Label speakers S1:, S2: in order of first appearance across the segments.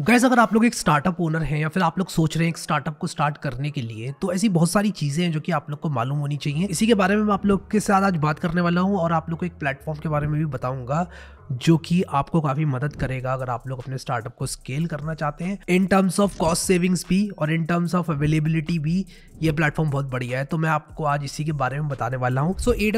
S1: gas अगर आप लोग एक स्टार्टअप ओनर हैं या फिर आप लोग सोच रहे हैं एक स्टार्टअप को स्टार्ट करने के लिए तो ऐसी बहुत सारी चीज़ें हैं जो कि आप लोग को मालूम होनी चाहिए इसी के बारे में मैं आप लोग के साथ आज बात करने वाला हूँ और आप लोग को एक प्लेटफॉर्म के बारे में भी बताऊंगा जो कि आपको काफ़ी मदद करेगा अगर आप लोग अपने स्टार्टअप को स्केल करना चाहते हैं in terms of cost savings भी और इन टर्म्स ऑफ अवेलेबिलिटी भी ये प्लेटफॉर्म बहुत बढ़िया है तो मैं आपको आज इसी के बारे में बताने वाला हूँ सो ए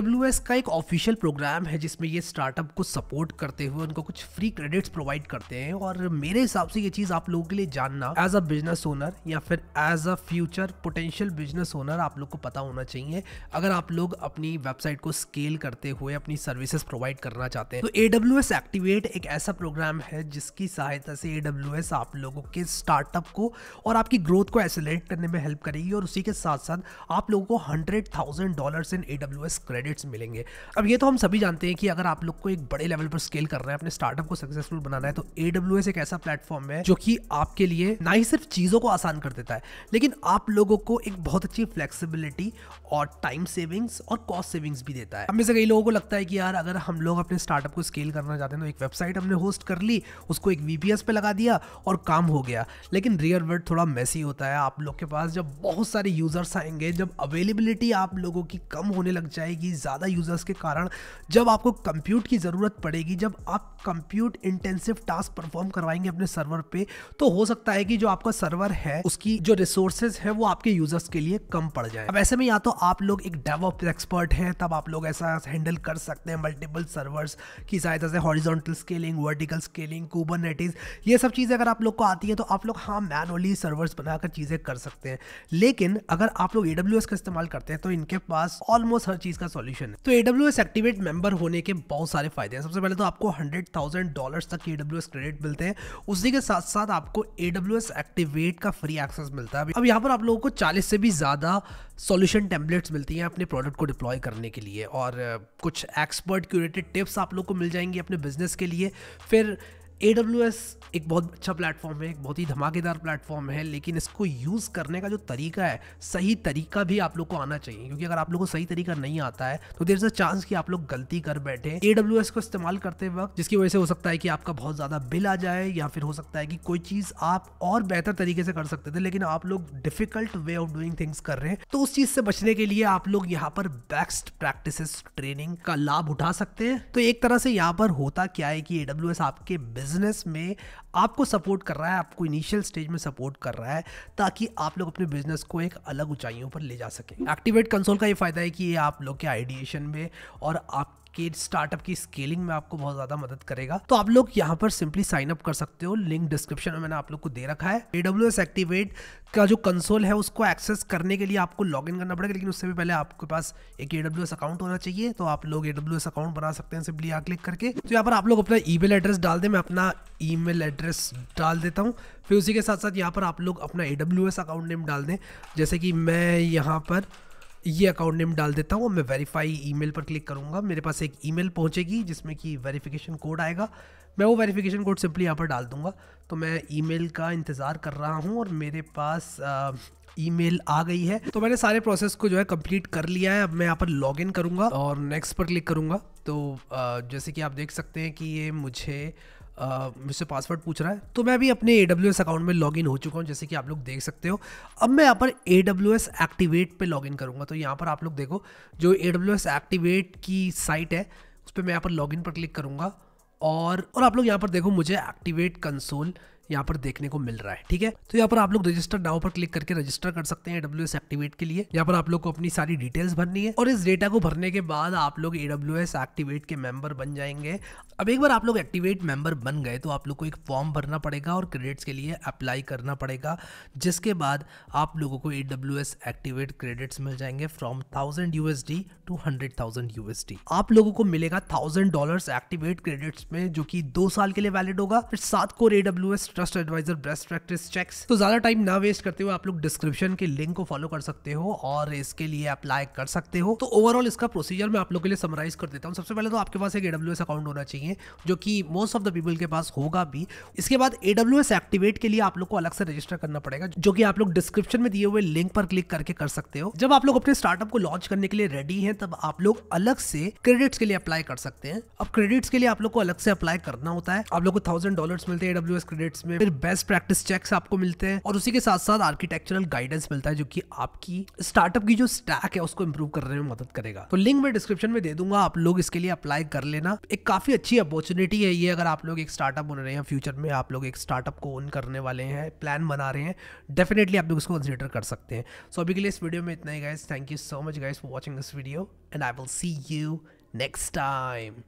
S1: का एक ऑफिशियल प्रोग्राम है जिसमें ये स्टार्टअप को सपोर्ट करते हुए उनको कुछ फ्री क्रेडिट्स प्रोवाइड करते हैं और मेरे हिसाब से ये चीज़ आप लोगों के लिए जानना एज अ बिजनेस ओनर या फिर as a future potential business owner आप लोग को पता होना चाहिए अगर आप लोग अपनी वेबसाइट को स्केल करते हुए अपनी सर्विसेज प्रोवाइड करना चाहते हैं तो ए एडब्ल्यूएस एक्टिवेट एक ऐसा प्रोग्राम है जिसकी सहायता से एडब्ल्यूएस आप लोगों के स्टार्टअप को और आपकी ग्रोथ को एसेलेट करने में हेल्प करेगी और उसी के साथ साथ आप लोगों को hundred thousand dollar in AWS credits मिलेंगे अब ये तो हम सभी जानते हैं कि अगर आप लोग को एक बड़े लेवल पर स्केल कर रहे हैं अपने स्टार्टअप को सक्सेसफुल बनाना है तो AWS एक ऐसा प्लेटफॉर्म है जो कि आपके लिए ना ही सिर्फ चीज़ों को आसान कर देता है लेकिन आप लोगों को एक बहुत अच्छी फ्लेक्सिबिलिटी और टाइम सेविंग्स और कॉस्ट सेविंग्स भी देता है हमें से कई लोगों को लगता है कि यार अगर हम लोग अपने स्टार्टअप को स्केल करना करना चाहते हैं तो एक वेबसाइट हमने होस्ट कर ली उसको एक वी पे लगा दिया और काम हो गया लेकिन रियल वर्ल्ड थोड़ा मैसी होता है आप लोग के पास जब बहुत सारे यूज़र्स आएंगे जब अवेलेबिलिटी आप लोगों की कम होने लग जाएगी ज़्यादा यूज़र्स के कारण जब आपको कंप्यूट की ज़रूरत पड़ेगी जब आप कंप्यूट इंटेंसिव टास्क परफॉर्म करवाएंगे अपने सर्वर पे तो हो सकता है कि जो आपका सर्वर है उसकी जो रिसोर्सेज है वो आपके यूजर्स के लिए कम पड़ जाए अब ऐसे में या तो आप लोग एक डेवलप एक्सपर्ट हैं तब आप लोग ऐसा हैंडल कर सकते हैं मल्टीपल सर्वर्स की सहायता जैसे हॉरिजॉन्टल स्केलिंग वर्टिकल स्केलिंग कूबन कुबरनेटिस ये सब चीज़ें अगर आप लोग को आती है तो आप लोग हाँ मैनुअली सर्वर्स बनाकर चीज़ें कर सकते हैं लेकिन अगर आप लोग ए का इस्तेमाल करते हैं तो इनके पास ऑलमोस्ट हर चीज़ का सोल्यूशन है तो ए एक्टिवेट मेंबर होने के बहुत सारे फायदे हैं सबसे पहले तो आपको हंड्रेड थाउजेंड डॉलर तक ए क्रेडिट मिलते हैं उसी के साथ साथ आपको ए एक्टिवेट का फ्री एक्सेस मिलता है अब यहाँ पर आप लोगों को चालीस से भी ज़्यादा सॉल्यूशन टेम्पलेट्स मिलती हैं अपने प्रोडक्ट को डिप्लॉय करने के लिए और कुछ एक्सपर्ट क्यूरेटेड टिप्स आप लोग को मिल जाएंगी अपने बिज़नेस के लिए फिर ए डब्ल्यू एस एक बहुत अच्छा प्लेटफॉर्म है एक बहुत ही धमाकेदार प्लेटफॉर्म है लेकिन इसको यूज़ करने का जो तरीका है सही तरीका भी आप लोग को आना चाहिए क्योंकि अगर आप लोग को सही तरीका नहीं आता है तो देर इज़ अ चांस कि आप लोग गलती कर बैठे ए एस को इस्तेमाल करते वक्त जिसकी वजह से हो सकता है कि आपका बहुत ज़्यादा बिल आ जाए या फिर हो सकता है कि कोई चीज़ आप और बेहतर तरीके से कर सकते थे लेकिन आप लोग difficult way of doing things कर रहे हैं तो उस चीज़ से बचने के लिए आप लोग यहाँ पर बेस्ट प्रैक्टिस ट्रेनिंग का लाभ उठा सकते हैं तो एक तरह से यहाँ पर होता क्या है कि ए आपके बिज़नेस में आपको सपोर्ट कर रहा है आपको इनिशियल स्टेज में सपोर्ट कर रहा है ताकि आप लोग अपने बिजनेस को एक अलग ऊंचाइयों पर ले जा सकें एक्टिवेट कंसोल का ये फ़ायदा है कि ये आप लोग के आइडिएशन में और आप आपके स्टार्टअप की स्केलिंग में आपको बहुत ज्यादा मदद करेगा तो आप लोग यहाँ पर सिंपली साइन अप कर सकते हो लिंक डिस्क्रिप्शन में मैंने आप लोग को दे रखा है एडब्ल्यू एक्टिवेट का जो कंसोल है उसको एक्सेस करने के लिए आपको लॉग इन करना पड़ेगा लेकिन उससे भी पहले आपके पास एक एडब्ल्यू अकाउंट होना चाहिए तो आप लोग एडब्ल्यू अकाउंट बना सकते हैं सिंपली यहाँ क्लिक करके तो यहाँ पर आप लोग अपना ई एड्रेस डाल दें मैं अपना ई एड्रेस डाल देता हूँ फिर उसी के साथ साथ यहाँ पर आप लोग अपना ए अकाउंट नेम डाल दें जैसे कि मैं यहाँ पर ये अकाउंट नेम डाल देता हूँ मैं वेरीफाई ईमेल पर क्लिक करूँगा मेरे पास एक ईमेल पहुँचेगी जिसमें कि वेरीफिकेशन कोड आएगा मैं वो वेरीफिकेशन कोड सिंपली यहाँ पर डाल दूँगा तो मैं ईमेल का इंतज़ार कर रहा हूँ और मेरे पास ईमेल आ गई है तो मैंने सारे प्रोसेस को जो है कंप्लीट कर लिया है अब मैं यहाँ पर लॉग इन करूँगा और नेक्स्ट पर क्लिक करूँगा तो जैसे कि आप देख सकते हैं कि ये मुझे मुझसे पासवर्ड पूछ रहा है तो मैं अभी अपने ए अकाउंट में लॉगिन हो चुका हूँ जैसे कि आप लोग देख सकते हो अब मैं यहाँ पर ए एक्टिवेट पे लॉगिन करूँगा तो यहाँ पर आप लोग देखो जो ए एक्टिवेट की साइट है उस पर मैं यहाँ पर लॉगिन पर क्लिक करूँगा और और आप लोग यहाँ पर देखो मुझे एक्टिवेट कंसोल यहाँ पर देखने को मिल रहा है ठीक है तो यहाँ पर आप लोग रजिस्टर नाउ पर क्लिक करके रजिस्टर कर सकते हैं एडब्ल्यू एक्टिवेट के लिए यहाँ पर आप लोग को अपनी सारी डिटेल्स भरनी है और इस डेटा को भरने के बाद आप लोग एडब्ल्यू एक्टिवेट के मेंबर बन जाएंगे अब एक बार आप लोग एक्टिवेट मेंबर बन गए तो आप लोग को एक फॉर्म भरना पड़ेगा और क्रेडिट्स के लिए अप्लाई करना पड़ेगा जिसके बाद आप लोगों को ए एक्टिवेट क्रेडिट्स मिल जाएंगे from thousand USD to hundred thousand USD आप लोगों को मिलेगा थाउजेंड डॉलर एक्टिवेट क्रेडिट्स में जो कि दो साल के लिए वैलिड होगा फिर सात core AWS trust advisor best practice checks तो ज्यादा टाइम ना वेस्ट करते हुए आप लोग डिस्क्रिप्शन के लिंक को फॉलो कर सकते हो और इसके लिए अप्लाई कर सकते हो तो ओवरऑल इसका प्रोसीजर मैं आप लोग के लिए समराइज कर देता हूँ सबसे पहले तो आपके पास एक एडब्ल्यू अकाउंट होना चाहिए जो कि मोस्ट ऑफ द पीपल के पास होगा भी इसके बाद एडब्ल्यू एक्टिवेट के लिए आप लोग को अलग से रजिस्टर करना पड़ेगा जो कि आप लोग डिस्क्रिप्शन में दिए हुए लिंक पर क्लिक करके कर सकते हो जब आप लोग अपने स्टार्टअप को लॉन्च करने के लिए रेडी है तब आप लोग अलग से क्रेडिट्स के लिए अप्लाई कर सकते हैं अब क्रेडिट्स के लिए आप लोग को अलग से अप्लाई करना होता है आप लोग को थाउजेंड डॉलर मिलते हैं एडब्ल्यू क्रेडिट्स जिसमें फिर बेस्ट प्रैक्टिस चेक्स आपको मिलते हैं और उसी के साथ साथ आर्किटेक्चरल गाइडेंस मिलता है जो कि आपकी स्टार्टअप की जो स्टैक है उसको इम्प्रूव करने में मदद करेगा तो लिंक मैं डिस्क्रिप्शन में दे दूंगा आप लोग इसके लिए अप्लाई कर लेना एक काफी अच्छी अपॉर्चुनिटी है ये अगर आप लोग एक स्टार्टअप बन रहे हैं फ्यूचर में आप लोग एक स्टार्टअप को ओन करने वाले हैं प्लान बना रहे हैं डेफिनेटली आप लोग इसको कंसिडर कर सकते हैं सो अभी के लिए इस वीडियो में इतना ही guys thank you so much guys for watching this video and I will see you next time